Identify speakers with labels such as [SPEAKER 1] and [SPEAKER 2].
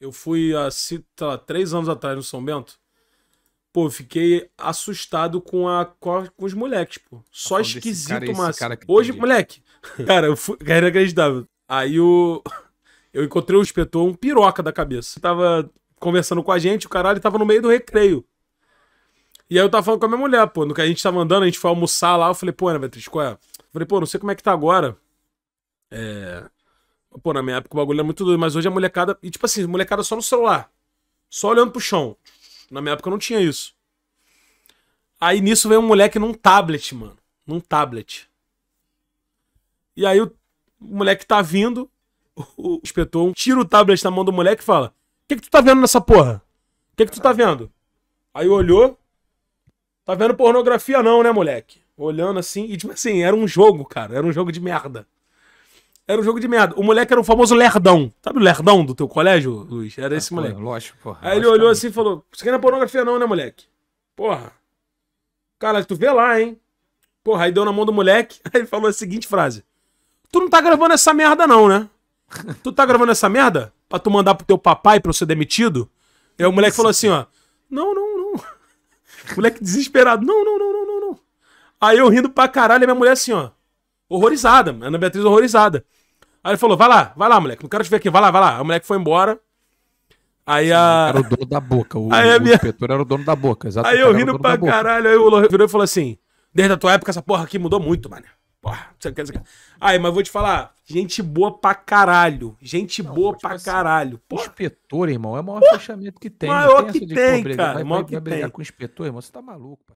[SPEAKER 1] Eu fui há lá, três anos atrás no São Bento. Pô, fiquei assustado com, a, com os moleques, pô. Só esquisito, mas. Hoje, moleque. Cara, eu fui, era inacreditável. Aí o. Eu encontrei o inspetor, um piroca da cabeça. Tava conversando com a gente, o caralho tava no meio do recreio. E aí eu tava falando com a minha mulher, pô. No que a gente tava andando, a gente foi almoçar lá, eu falei, pô, Ana Beatriz, qual é? Eu falei, pô, não sei como é que tá agora. É. Pô, na minha época o bagulho era muito doido, mas hoje a molecada. E tipo assim, molecada só no celular. Só olhando pro chão. Na minha época não tinha isso. Aí nisso veio um moleque num tablet, mano. Num tablet. E aí o, o moleque tá vindo, o, o inspetor tira o tablet na mão do moleque e fala: O que, que tu tá vendo nessa porra? O que, que tu tá vendo? Aí olhou. Tá vendo pornografia não, né, moleque? Olhando assim. E tipo assim, era um jogo, cara. Era um jogo de merda. Era um jogo de merda. O moleque era o famoso lerdão. Sabe o lerdão do teu colégio, Luiz? Era ah, esse ah, moleque. lógico, porra. Aí ele olhou assim é. e falou: Isso aqui não é pornografia, não, né, moleque? Porra. Cara, tu vê lá, hein? Porra, aí deu na mão do moleque. Aí ele falou a seguinte frase: Tu não tá gravando essa merda, não, né? Tu tá gravando essa merda? Pra tu mandar pro teu papai pra eu ser demitido? Aí o moleque falou assim: Ó, não, não, não. moleque desesperado: Não, não, não, não, não, não. Aí eu rindo pra caralho, e minha mulher assim, ó horrorizada, Ana Beatriz horrorizada. Aí ele falou: vai lá, vai lá, moleque. Não quero te ver aqui, vai lá, vai lá. O moleque foi embora. Aí a. Era o dono da boca. O, aí o minha... inspetor era o dono da boca, exato. Aí eu rindo pra caralho. Aí o virou e falou assim: desde a tua época, essa porra aqui mudou muito, mano. Porra, você quer Aí, mas vou te falar, gente boa pra caralho. Gente não, boa tipo pra assim, caralho. o Inspetor, irmão, é o maior fechamento que tem. Maior tem que tem, cara cara. Vai, maior vai, que vai tem. com o inspetor, irmão, você tá maluco, pai.